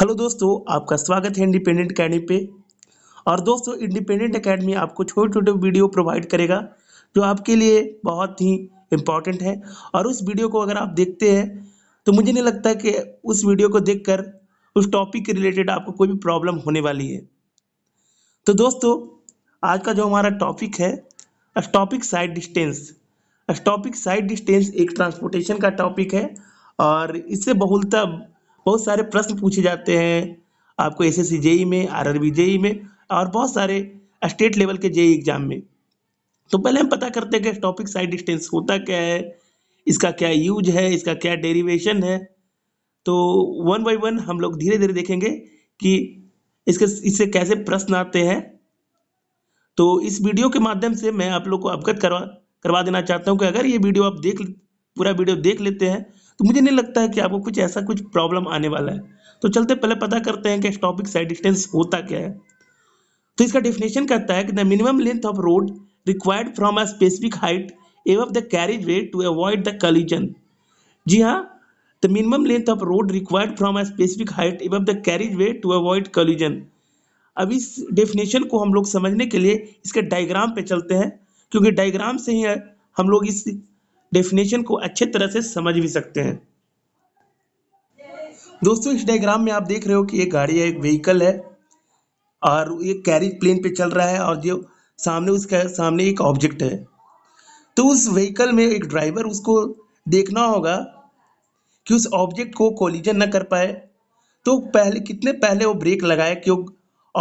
hello दोस्तों आपका स्वागत है इंडिपेंडेंट अकेडमी पे और दोस्तों इंडिपेंडेंट अकेडमी आपको छोटे छोटे वीडियो प्रोवाइड करेगा जो आपके लिए बहुत ही इम्पॉर्टेंट है और उस वीडियो को अगर आप देखते हैं तो मुझे नहीं लगता कि उस वीडियो को देखकर उस टॉपिक के रिलेटेड आपको कोई भी प्रॉब्लम होने वाली है तो दोस्तों आज का जो हमारा टॉपिक है stopping sight distance stopping sight distance एक ट्रांसपोर्टेशन का टॉपिक है और इससे बहुलता बहुत सारे प्रश्न पूछे जाते हैं आपको एस एस जेई में आर आर बी जेई में और बहुत सारे स्टेट लेवल के जेई एग्जाम e में तो पहले हम पता करते हैं कि टॉपिक साइड डिस्टेंस होता क्या है इसका क्या यूज है इसका क्या डेरिवेशन है तो वन बाई वन हम लोग धीरे धीरे देखेंगे कि इसके इससे कैसे प्रश्न आते हैं तो इस वीडियो के माध्यम से मैं आप लोग को अवगत करवा करवा देना चाहता हूँ कि अगर ये वीडियो आप देख पूरा वीडियो देख लेते हैं तो मुझे नहीं लगता है कि आपको कुछ ऐसा कुछ प्रॉब्लम आने वाला है तो चलते पहले पता करते हैं कि टॉपिक साइड डिस्टेंस होता क्या है तो इसका डेफिनेशन कहता है कि the minimum length of road required from a specific height above the carriageway to avoid the collision जी हाँ minimum length of road required from a specific height above the carriageway to avoid collision अब इस definition को हम लोग समझने के लिए इसके डायग्राम पे चलते हैं क्योंकि डायग्राम से ही हम लोग इस डेफिनेशन को अच्छे तरह से समझ भी सकते हैं दोस्तों इस डायग्राम में आप देख रहे हो कि ये गाड़ी है एक व्हीकल है और ये कैरिज प्लेन पे चल रहा है और जो सामने उसका सामने एक ऑब्जेक्ट है तो उस व्हीकल में एक ड्राइवर उसको देखना होगा कि उस ऑब्जेक्ट को कोलिजन ना कर पाए तो पहले कितने पहले वो ब्रेक लगाए क्यों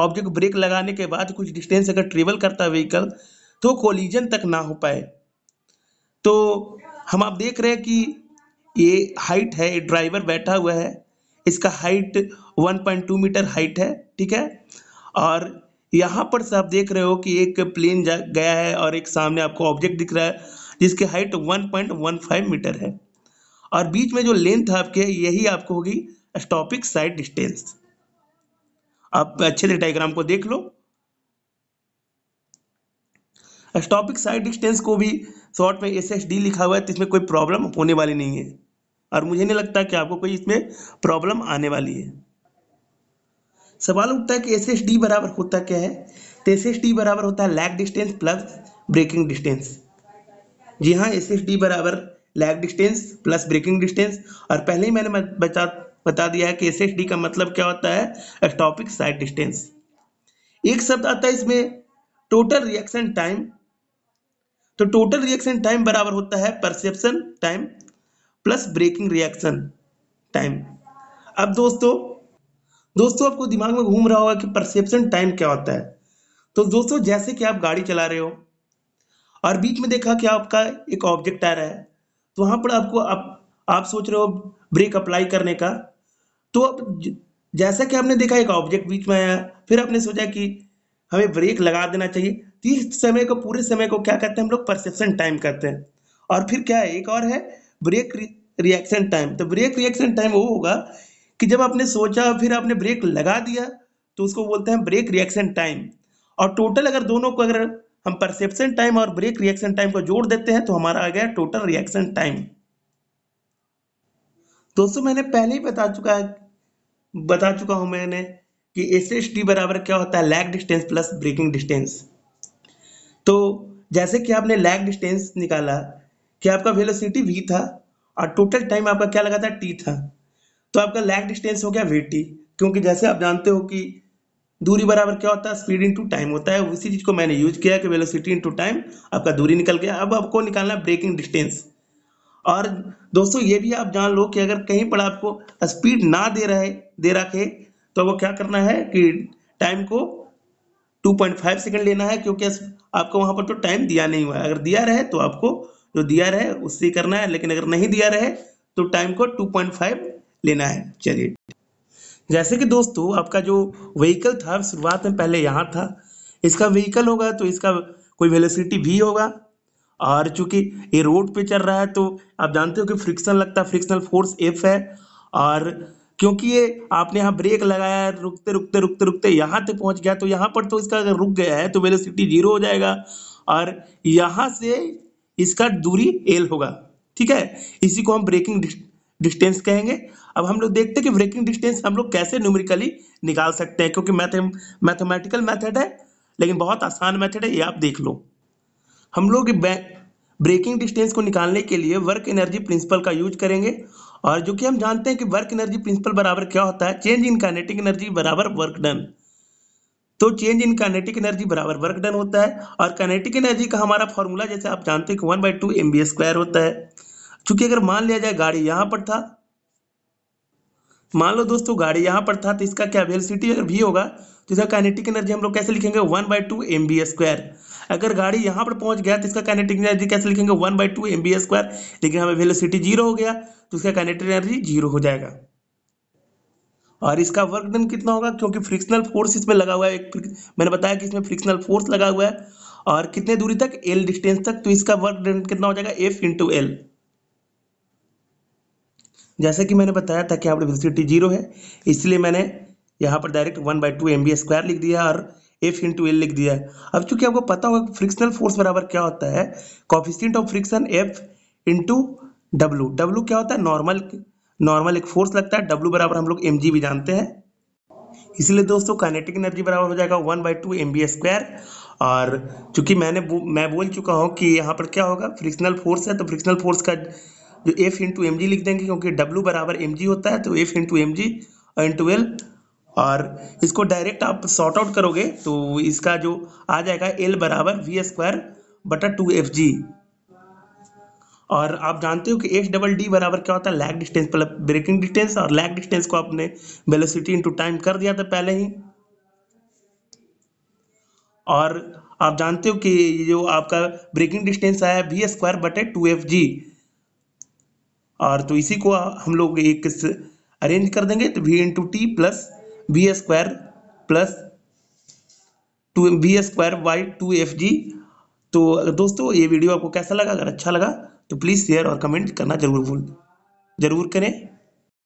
ऑब्जेक्ट ब्रेक लगाने के बाद कुछ डिस्टेंस अगर ट्रेवल करता है व्हीकल तो कोलिजन तक ना हो पाए तो हम आप देख रहे हैं कि ये हाइट है ये ड्राइवर बैठा हुआ है इसका हाइट 1.2 मीटर हाइट है ठीक है और यहाँ पर से आप देख रहे हो कि एक प्लेन जा गया है और एक सामने आपको ऑब्जेक्ट दिख रहा है जिसकी हाइट 1.15 मीटर है और बीच में जो लेंथ आपके यही आपको होगी स्टॉपिक साइड डिस्टेंस आप अच्छे से डायग्राम को देख लो एस्टॉपिक साइड डिस्टेंस को भी शॉर्ट में एस एस डी लिखा हुआ है तो इसमें कोई प्रॉब्लम होने वाली नहीं है और मुझे नहीं लगता कि आपको कोई इसमें प्रॉब्लम आने वाली है सवाल उठता है कि एस एस डी बराबर होता क्या है तो एस एस डी बराबर होता है lag distance plus braking distance जी हाँ एस एस डी बराबर lag distance plus braking distance और पहले ही मैंने बता बता दिया है कि एस एस डी का मतलब क्या होता है एस्टॉपिक साइड डिस्टेंस एक शब्द आता है इसमें टोटल रिएक्शन टाइम तो टोटल रिएक्शन टाइम बराबर होता है perception time plus braking reaction time अब दोस्तों दोस्तों आपको दिमाग में घूम रहा होगा कि परसेप्शन टाइम क्या होता है तो दोस्तों जैसे कि आप गाड़ी चला रहे हो और बीच में देखा कि आपका एक ऑब्जेक्ट आ रहा है तो वहां पर आपको आप, आप सोच रहे हो ब्रेक अप्लाई करने का तो अब जैसा कि आपने देखा एक ऑब्जेक्ट बीच में आया फिर आपने सोचा कि हमें ब्रेक लगा देना चाहिए तीस समय को पूरे समय को क्या कहते हैं हम लोग परसेप्शन टाइम कहते हैं और फिर क्या है एक और है ब्रेक रिएक्शन टाइम तो ब्रेक रिएक्शन टाइम वो होगा कि जब आपने सोचा फिर आपने ब्रेक लगा दिया तो उसको बोलते हैं ब्रेक रिएक्शन टाइम और टोटल अगर दोनों को अगर हम परसेप्शन टाइम और ब्रेक रिएक्शन टाइम को जोड़ देते हैं तो हमारा आ गया टोटल रिएक्शन टाइम दोस्तों मैंने पहले ही बता चुका है बता चुका हूं मैंने कि एस एस टी बराबर क्या होता है lag distance plus braking distance तो जैसे कि आपने लैग डिस्टेंस निकाला कि आपका वेलोसिटी वी था और टोटल टाइम आपका क्या लगा था टी था तो आपका लैग डिस्टेंस हो गया वी टी क्योंकि जैसे आप जानते हो कि दूरी बराबर क्या होता है स्पीड इंटू टाइम होता है उसी चीज़ को मैंने यूज किया कि वेलोसिटी इंटू टाइम आपका दूरी निकल गया अब आपको निकालना है ब्रेकिंग डिस्टेंस और दोस्तों ये भी आप जान लो कि अगर कहीं पर आपको स्पीड ना दे रहे दे रखे तो वो क्या करना है कि टाइम को 2.5 सेकंड लेना है क्योंकि आपको वहाँ पर तो टाइम दिया नहीं हुआ है अगर दिया रहे तो आपको जो दिया रहे उससे करना है लेकिन अगर नहीं दिया रहे तो टाइम को 2.5 लेना है चलिए जैसे कि दोस्तों आपका जो व्हीकल था शुरुआत में पहले यहाँ था इसका व्हीकल होगा तो इसका कोई वेलोसिटी भी होगा और चूंकि ये रोड पे चल रहा है तो आप जानते हो कि फ्रिक्शन लगता है फ्रिक्शनल फोर्स एफ है और क्योंकि ये आपने यहाँ ब्रेक लगाया रुकते रुकते रुकते रुकते यहाँ तक पहुँच गया तो यहाँ पर तो इसका अगर रुक गया है तो वेलोसिटी जीरो हो जाएगा और यहाँ से इसका दूरी एल होगा ठीक है इसी को हम ब्रेकिंग डिस्टेंस कहेंगे अब हम लोग देखते हैं कि ब्रेकिंग डिस्टेंस हम लोग कैसे न्यूमेरिकली निकाल सकते हैं क्योंकि मैथ मैथमेटिकल मैथड है लेकिन बहुत आसान मैथड है ये आप देख लो हम लोग ब्रेकिंग डिस्टेंस को निकालने के लिए वर्क एनर्जी प्रिंसिपल का यूज करेंगे और जो कि हम जानते हैं कि वर्क एनर्जी प्रिंसिपल बराबर क्या होता है चेंज इन काइनेटिक एनर्जी बराबर वर्क डन तो चेंज इन काइनेटिक एनर्जी बराबर वर्क डन होता है और काइनेटिक एनर्जी का हमारा फॉर्मूला जैसे आप जानते हैं कि one by two M V square होता है चूंकि अगर मान लिया जाए गाड़ी यहाँ पर था मान लो दोस्तों गाड़ी यहाँ पर था तो इसका क्या वेलसिटी अगर भी होगा तो इसका काइनेटिक एनर्जी हम लोग कैसे लिखेंगे one by two M V square अगर गाड़ी यहाँ पर पहुँच गया तो इसका कैनेटिक एनर्जी कैसे लिखेंगे one by two M V square लेकिन हमें वेलोसिटी जीरो हो गया तो इसका कैनेटिक एनर्जी जीरो हो जाएगा और इसका वर्क डन कितना होगा क्योंकि फ्रिक्शनल फोर्स इसमें लगा हुआ है एक मैंने बताया कि इसमें फ्रिक्शनल फोर्स लगा हुआ है और कितने दूरी तक एल डिस्टेंस तक तो इसका वर्क डन कितना हो जाएगा एफ इंटू एल जैसा कि मैंने बताया था कि यहाँ पर वेलोसिटी जीरो है इसलिए मैंने यहाँ पर direct one by two M V square लिख दिया और एफ इंटू एल लिख दिया है अब चूंकि आपको पता होगा फ्रिक्शनल फोर्स बराबर क्या होता है coefficient of friction F into W W क्या होता है नॉर्मल नॉर्मल एक फोर्स लगता है डब्लू बराबर हम लोग एम जी भी जानते हैं इसलिए दोस्तों काइनेटिक एनर्जी बराबर हो जाएगा one by two M V square और चूंकि मैंने मैं बोल चुका हूँ कि यहाँ पर क्या होगा फ्रिक्शनल फोर्स है तो फ्रिक्शनल फोर्स का जो एफ इंटू एम जी लिख देंगे क्योंकि डब्लू बराबर एम जी होता है तो एफ इंटू एम जी और इंटू एल और इसको डायरेक्ट आप शॉर्ट आउट करोगे तो इसका जो आ जाएगा एल बराबर वी स्क्वायर बटा टू एफ जी और आप जानते हो कि एच डबल डी बराबर क्या होता है लैग डिस्टेंस मतलब ब्रेकिंग डिस्टेंस और लैग डिस्टेंस को आपने वेलोसिटी इनटू टाइम कर दिया था पहले ही और आप जानते हो कि जो आपका ब्रेकिंग डिस्टेंस आया वी स्क्वायर बटे टू एफ जी और तो इसी को हम लोग एक अरेंज कर देंगे तो V into T plus V square plus two V square by two F G तो दोस्तों ये वीडियो आपको कैसा लगा अगर अच्छा लगा तो प्लीज़ शेयर और कमेंट करना जरूर भूल जरूर करें